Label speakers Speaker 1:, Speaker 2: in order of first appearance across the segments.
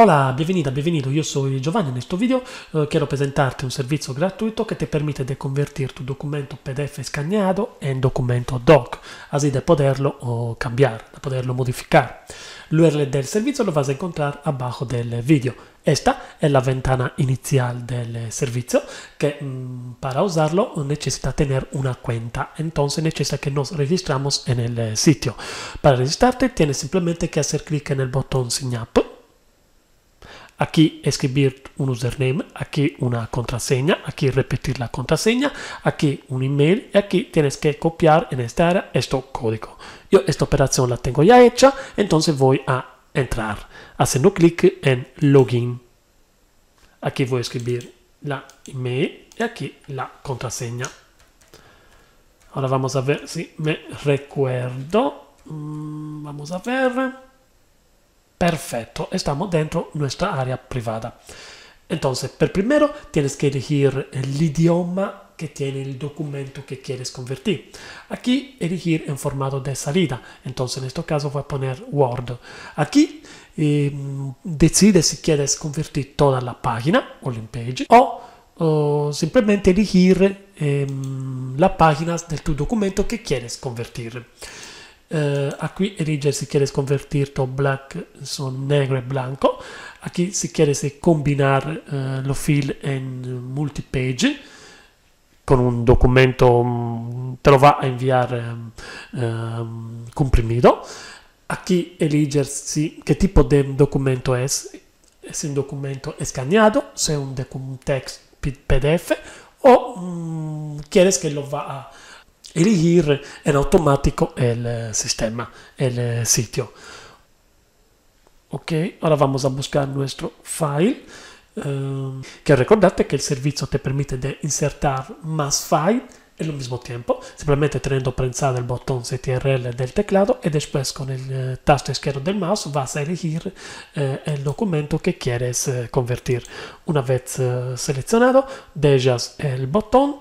Speaker 1: Hola, benvenuta, benvenuto, io sono Giovanni, In questo video eh, quiero presentarti un servizio gratuito che ti permette di convertire tu documento PDF scannato in documento doc, così da poterlo oh, cambiare, da poterlo modificare. L'URL del servizio lo vas a encontrar abajo del video. Questa è la ventana inicial del servizio che mm, per usarlo necessita tener una cuenta. Entonces necessita che nos registramos en el sitio. Para registrarte tienes simplemente que hacer clic nel el botón Sign Up Aquí escribir un username, aquí una contraseña, aquí repetir la contraseña, aquí un email y aquí tienes que copiar en esta área este código. Yo esta operación la tengo ya hecha, entonces voy a entrar haciendo clic en login. Aquí voy a escribir la email y aquí la contraseña. Ahora vamos a ver si me recuerdo. Mm, vamos a ver. Perfecto, estamos dentro de nuestra área privada. Entonces, per primero tienes que elegir el idioma que tiene el documento que quieres convertir. Aquí elegir en formato de salida. Entonces, en este caso voy a poner Word. Aquí em, decide si quieres convertir toda la página o la page o, simplemente elegir em, la las del de tu documento que quieres convertir. eh, a chi erige si quiere convertirlo black son negro e blanco aquí si quiere se combinar eh, lo file en multipage con un documento mm, te lo va a inviare eh, comprimido aquí eligersi che tipo di documento è se è un documento escaneado se è un text pdf o mm, quieres que lo va a e elegir en automático el sistema, el sitio. Ok, ora vamos a buscar nuestro file. Um, ehm, que recordate que el servicio te permette di insertar más file en lo mismo tiempo, simplemente tenendo prensato il botón CTRL del teclado e después con il eh, tasto izquierdo del mouse vas a elegir eh, el documento che quieres eh, convertir. Una vez eh, selezionato, dejas el botón.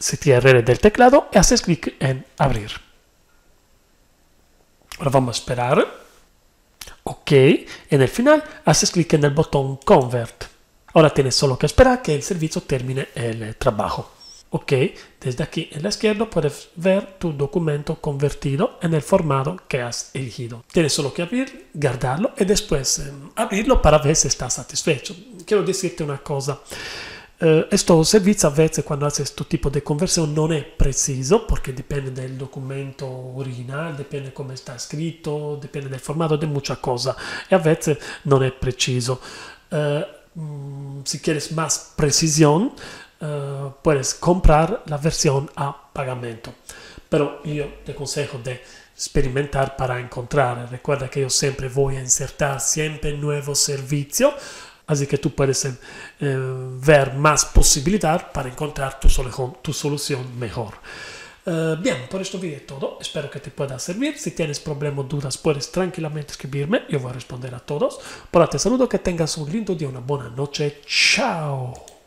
Speaker 1: CTRL del teclado y haces clic en abrir. Ahora vamos a esperar. Ok, en el final haces clic en el botón Convert. Ahora tienes solo que esperar que el servicio termine el eh, trabajo. Ok, desde aquí en la izquierda puedes ver tu documento convertido en el formato que has elegido. Tienes solo que abrir, guardarlo y después em, abrirlo para ver si está satisfecho. Quiero decirte una cosa. Uh, eh, questo servizio a volte quando hace questo tipo di conversione non è preciso perché dipende dal documento originale, dipende come sta scritto, dipende dal formato, di molte cose e a volte non è preciso. Uh, si quieres più precisione, uh, puedes comprar la versione a pagamento. però io te aconsejo di sperimentare para encontrar. Recuerda che io sempre voy a insertar un nuovo servizio. Así que tú puedes em, em, ver más posibilidad para encontrar tu, solución, tu solución mejor. Eh, bien, por esto video es todo. Espero que te pueda servir. Si tienes problemas o dudas, puedes tranquilamente escribirme. Yo voy a responder a todos. Por ahora te saludo, que tengas un lindo día, una buena noche. Chao.